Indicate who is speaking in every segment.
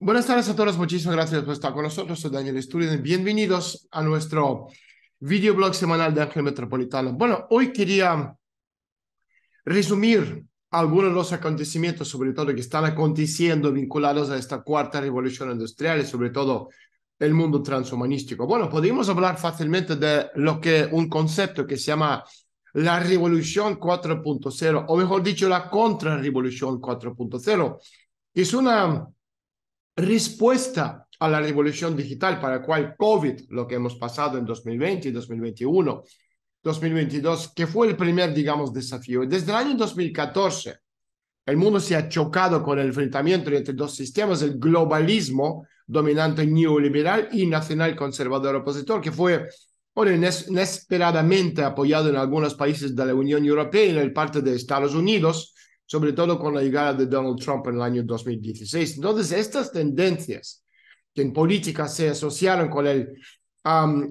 Speaker 1: Buenas tardes a todos, muchísimas gracias por estar con nosotros. Soy Daniel Sturiden, Bienvenidos a nuestro videoblog semanal de Ángel Metropolitano. Bueno, hoy quería resumir algunos de los acontecimientos, sobre todo que están aconteciendo vinculados a esta cuarta revolución industrial y sobre todo el mundo transhumanístico. Bueno, podemos hablar fácilmente de lo que un concepto que se llama la revolución 4.0, o mejor dicho, la contrarrevolución 4.0, que es una respuesta a la revolución digital para la cual COVID, lo que hemos pasado en 2020, 2021, 2022, que fue el primer, digamos, desafío. Desde el año 2014, el mundo se ha chocado con el enfrentamiento entre dos sistemas, el globalismo dominante neoliberal y nacional conservador opositor, que fue bueno, inesperadamente apoyado en algunos países de la Unión Europea y en el parte de Estados Unidos sobre todo con la llegada de Donald Trump en el año 2016. Entonces, estas tendencias que en política se asociaron con el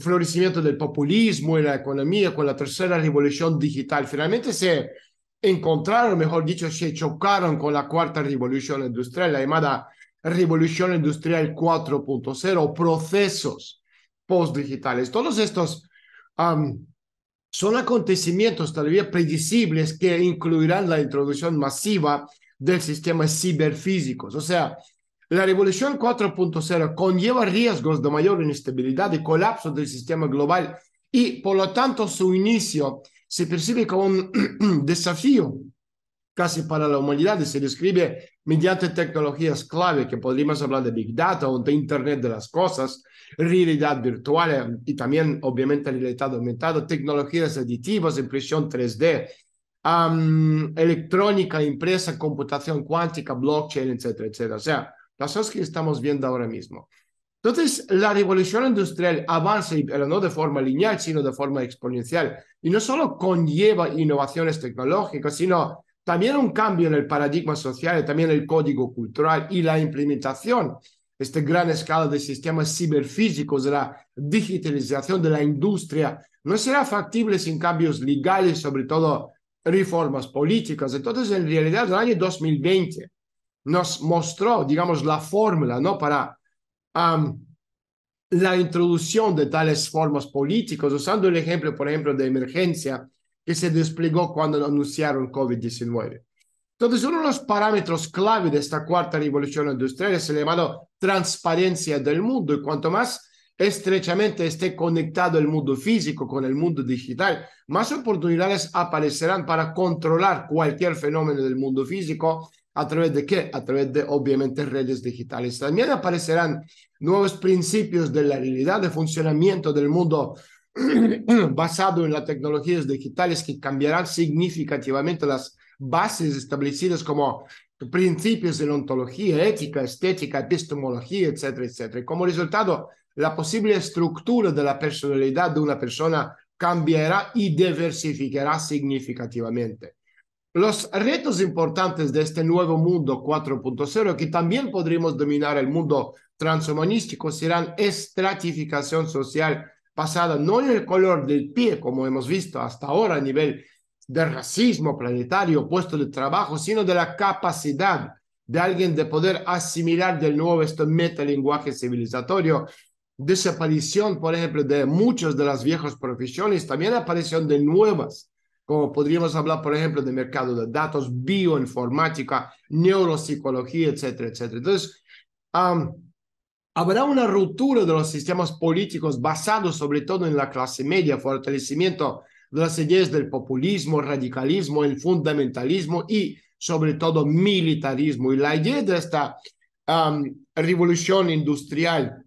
Speaker 1: florecimiento del populismo y la economía, con la tercera revolución digital, finalmente se encontraron, mejor dicho, se chocaron con la cuarta revolución industrial, la llamada revolución industrial 4.0, procesos postdigitales. Todos estos son acontecimientos todavía predecibles que incluirán la introducción masiva del sistema ciberfísico. O sea, la revolución 4.0 conlleva riesgos de mayor inestabilidad y colapso del sistema global y por lo tanto su inicio se percibe como un desafío casi para la humanidad se describe mediante tecnologías clave que podríamos hablar de Big Data o de Internet de las Cosas, realidad virtual eh, y también obviamente realidad aumentada, tecnologías aditivas, impresión 3D, electrónica, impresa, computación cuántica, blockchain, etcétera, etcétera. O sea, las cosas que estamos viendo ahora mismo. Entonces, la revolución industrial avanza, pero no de forma lineal, sino de forma exponencial. Y no solo conlleva innovaciones tecnológicas, sino también un cambio en el paradigma social y también el código cultural y la implementación, este gran escala de sistemas ciberfísicos, de la digitalización de la industria, no será factible sin cambios legales, sobre todo reformas políticas. Entonces, en realidad, el año 2020 nos mostró, digamos, la fórmula ¿no? para la introducción de tales formas políticas, usando el ejemplo, por ejemplo, de emergencia que se desplegó cuando anunciaron COVID-19. Entonces, uno de los parámetros clave de esta cuarta revolución industrial es el llamado transparencia del mundo y cuanto más estrechamente esté conectado el mundo físico con el mundo digital, más oportunidades aparecerán para controlar cualquier fenómeno del mundo físico. ¿A través de qué? A través de, obviamente, redes digitales. También aparecerán nuevos principios de la realidad de funcionamiento del mundo basado en las tecnologías digitales que cambiarán significativamente las bases establecidas como principios de la ontología, ética, estética, epistemología, etcétera, etcétera. Como resultado, la posible estructura de la personalidad de una persona cambiará y diversificará significativamente. Los retos importantes de este nuevo mundo 4.0, que también podremos dominar el mundo transhumanístico, serán estratificación social pasada, no en el color del pie, como hemos visto hasta ahora a nivel de racismo planetario, puesto de trabajo, sino de la capacidad de alguien de poder asimilar de nuevo este metalinguaje civilizatorio. Desaparición, por ejemplo, de muchas de las viejas profesiones, también aparición de nuevas, como podríamos hablar, por ejemplo, de mercado de datos, bioinformática, neuropsicología, etcétera, etcétera. Entonces, habrá una ruptura de los sistemas políticos basados sobre todo en la clase media, fortalecimiento de las ideas del populismo, radicalismo, el fundamentalismo y sobre todo militarismo. Y la idea de esta revolución industrial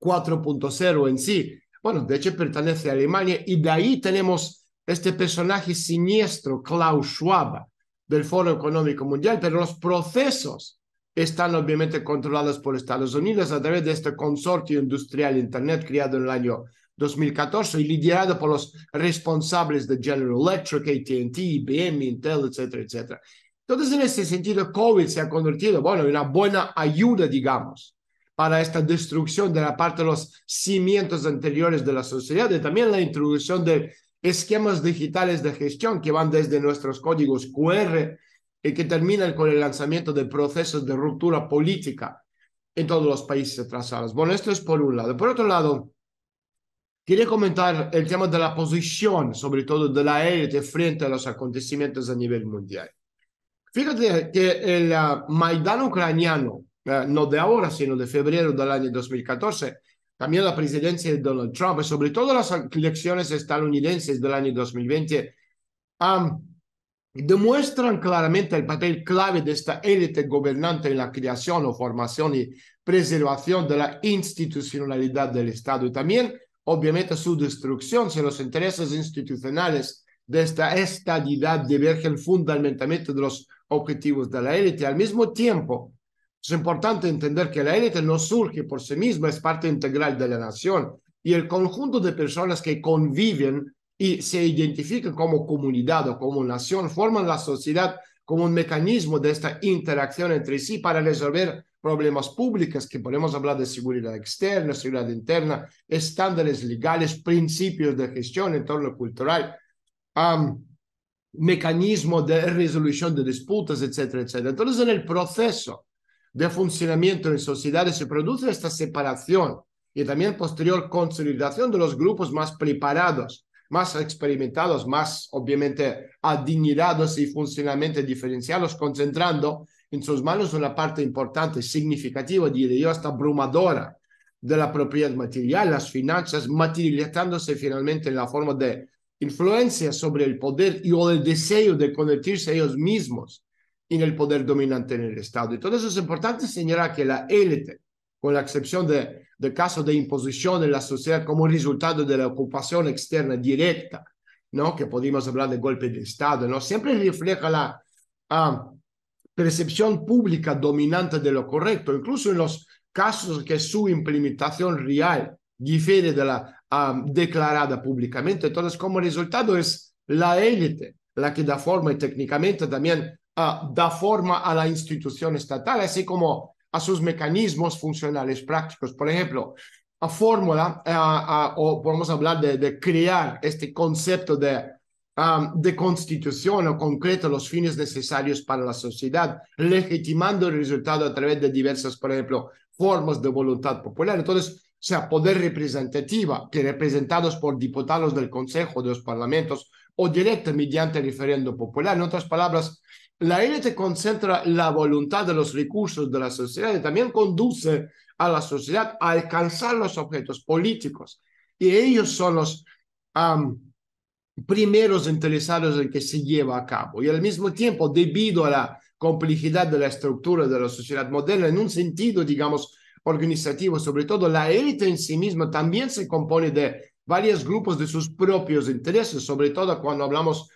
Speaker 1: 4.0 en sí, bueno, de hecho pertenece a Alemania y de ahí tenemos este personaje siniestro, Klaus Schwab, del Foro Económico Mundial, pero los procesos están obviamente controladas por Estados Unidos a través de este consorcio industrial Internet creado en el año 2014 y liderado por los responsables de General Electric, ATT, IBM, Intel, etcétera, etcétera. Entonces, en ese sentido, COVID se ha convertido, bueno, en una buena ayuda, digamos, para esta destrucción de la parte de los cimientos anteriores de la sociedad y también la introducción de esquemas digitales de gestión que van desde nuestros códigos QR y que termina con el lanzamiento de procesos de ruptura política en todos los países atrasados. Bueno, esto es por un lado. Por otro lado, quería comentar el tema de la posición, sobre todo de la élite, frente a los acontecimientos a nivel mundial. Fíjate que el ah, Maidán ucraniano, ah, no de ahora, sino de febrero del año 2014, también la presidencia de Donald Trump y sobre todo las elecciones estadounidenses del año 2020 han demuestran claramente el papel clave de esta élite gobernante en la creación o formación y preservación de la institucionalidad del Estado y también, obviamente, su destrucción si los intereses institucionales de esta estadidad divergen fundamentalmente de los objetivos de la élite. Al mismo tiempo, es importante entender que la élite no surge por sí misma, es parte integral de la nación y el conjunto de personas que conviven y se identifican como comunidad o como nación, forman la sociedad como un mecanismo de esta interacción entre sí para resolver problemas públicos, que podemos hablar de seguridad externa, seguridad interna, estándares legales, principios de gestión, entorno cultural, mecanismo de resolución de disputas, etcétera, etcétera. Entonces, en el proceso de funcionamiento en sociedades se produce esta separación y también posterior consolidación de los grupos más preparados más experimentados, más obviamente adinerados y funcionalmente diferenciados, concentrando en sus manos una parte importante, significativa, diría yo, hasta abrumadora de la propiedad material, las finanzas, materializándose finalmente en la forma de influencia sobre el poder y o el deseo de convertirse ellos mismos en el poder dominante en el Estado. Y todo eso es importante señalar que la élite con la excepción de, de casos de imposición en la sociedad como resultado de la ocupación externa directa, ¿no? que podríamos hablar de golpe de Estado, ¿no? siempre refleja la ah, percepción pública dominante de lo correcto, incluso en los casos que su implementación real difiere de la ah, declarada públicamente. Entonces, como resultado es la élite la que da forma y técnicamente también ah, da forma a la institución estatal, así como a sus mecanismos funcionales prácticos. Por ejemplo, a fórmula, o podemos hablar de, crear este concepto de, um, de constitución o concreto los fines necesarios para la sociedad, legitimando el resultado a través de diversas, por ejemplo, formas de voluntad popular. Entonces, sea, poder representativa, que representados por diputados del Consejo de los Parlamentos o directa mediante referendo popular. En otras palabras, la élite concentra la voluntad de los recursos de la sociedad y también conduce a la sociedad a alcanzar los objetos políticos. Y ellos son los primeros interesados en que se lleva a cabo. Y al mismo tiempo, debido a la complejidad de la estructura de la sociedad moderna, en un sentido, digamos, organizativo, sobre todo la élite en sí misma también se compone de varios grupos de sus propios intereses, sobre todo cuando hablamos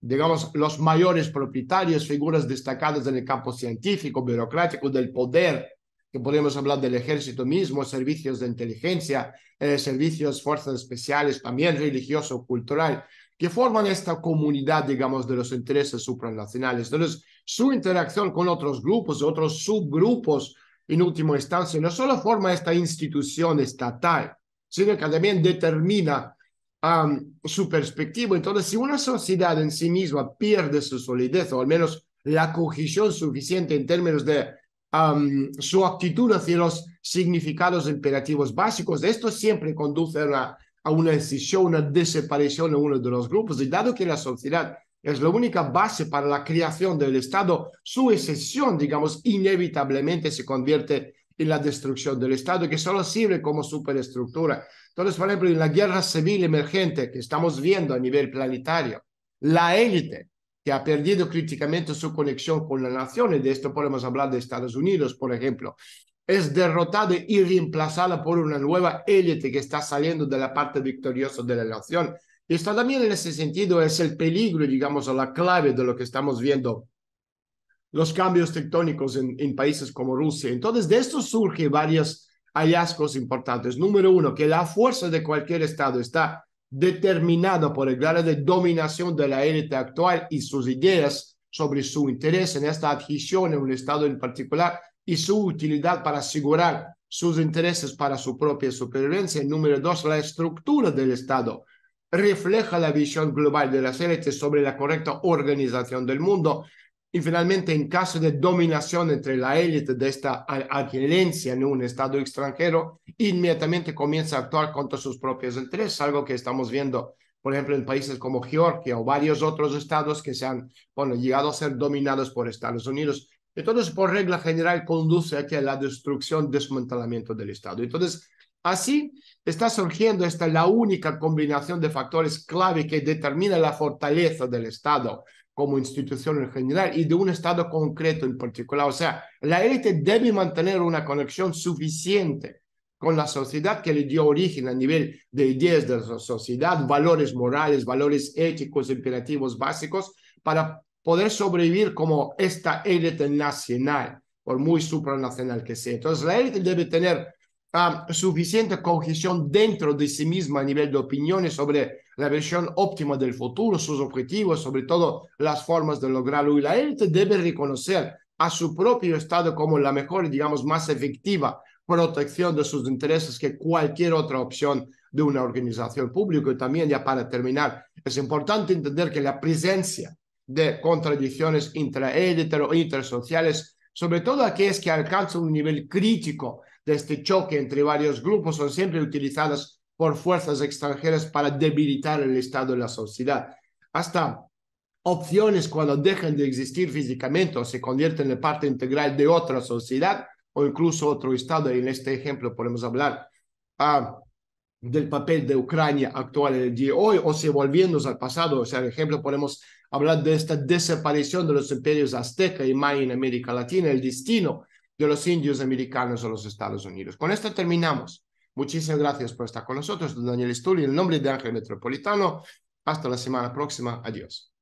Speaker 1: digamos, los mayores propietarios, figuras destacadas en el campo científico, burocrático, del poder, que podemos hablar del ejército mismo, servicios de inteligencia, eh, servicios, fuerzas especiales, también religioso, cultural, que forman esta comunidad, digamos, de los intereses supranacionales. Entonces, su interacción con otros grupos, otros subgrupos, en última instancia, no solo forma esta institución estatal, sino que también determina su perspectiva. Entonces, si una sociedad en sí misma pierde su solidez o al menos la cohesión suficiente en términos de su actitud hacia los significados imperativos básicos, esto siempre conduce a una, a una una desaparición de uno de los grupos. Y dado que la sociedad es la única base para la creación del Estado, su excepción, digamos, inevitablemente se convierte en la destrucción del Estado, que solo sirve como superestructura. Entonces, por ejemplo, en la guerra civil emergente que estamos viendo a nivel planetario, la élite que ha perdido críticamente su conexión con nación y de esto podemos hablar de Estados Unidos, por ejemplo, es derrotada y reemplazada por una nueva élite que está saliendo de la parte victoriosa de la nación. Y esto también en ese sentido es el peligro, digamos, o la clave de lo que estamos viendo los cambios tectónicos en, en países como Rusia. Entonces, de esto surge varias hallazgos importantes. Número uno, que la fuerza de cualquier Estado está determinada por el grado de dominación de la élite actual y sus ideas sobre su interés en esta adhesión en un Estado en particular y su utilidad para asegurar sus intereses para su propia supervivencia. Número dos, la estructura del Estado refleja la visión global de las élites sobre la correcta organización del mundo y finalmente, en caso de dominación entre la élite de esta adherencia en un Estado extranjero, inmediatamente comienza a actuar contra sus propios intereses, algo que estamos viendo, por ejemplo, en países como Georgia o varios otros estados que se han, bueno, llegado a ser dominados por Estados Unidos. Entonces, por regla general, conduce aquí a la destrucción, desmantelamiento del Estado. Entonces, así está surgiendo esta la única combinación de factores clave que determina la fortaleza del Estado como institución en general y de un Estado concreto en particular. O sea, la élite debe mantener una conexión suficiente con la sociedad que le dio origen a nivel de ideas de la sociedad, valores morales, valores éticos, imperativos básicos, para poder sobrevivir como esta élite nacional, por muy supranacional que sea. Entonces, la élite debe tener suficiente cohesión dentro de sí misma a nivel de opiniones sobre la versión óptima del futuro, sus objetivos, sobre todo las formas de lograrlo. Y la élite debe reconocer a su propio Estado como la mejor, digamos, más efectiva protección de sus intereses que cualquier otra opción de una organización pública. Y también, ya para terminar, es importante entender que la presencia de contradicciones intraélite o intersociales, sobre todo aquellas que alcanzan un nivel crítico de este choque entre varios grupos son siempre utilizadas por fuerzas extranjeras para debilitar el Estado y la sociedad. Hasta opciones cuando dejan de existir físicamente o se convierten en parte integral de otra sociedad o incluso otro Estado. En este ejemplo podemos hablar ah, del papel de Ucrania actual en el día de hoy o si volviéndonos al pasado, o sea, por ejemplo, podemos hablar de esta desaparición de los imperios azteca y maya en América Latina, el destino de los indios americanos o los Estados Unidos. Con esto terminamos. Muchísimas gracias por estar con nosotros, Daniel Stulli, en nombre de Ángel Metropolitano. Hasta la semana próxima. Adiós.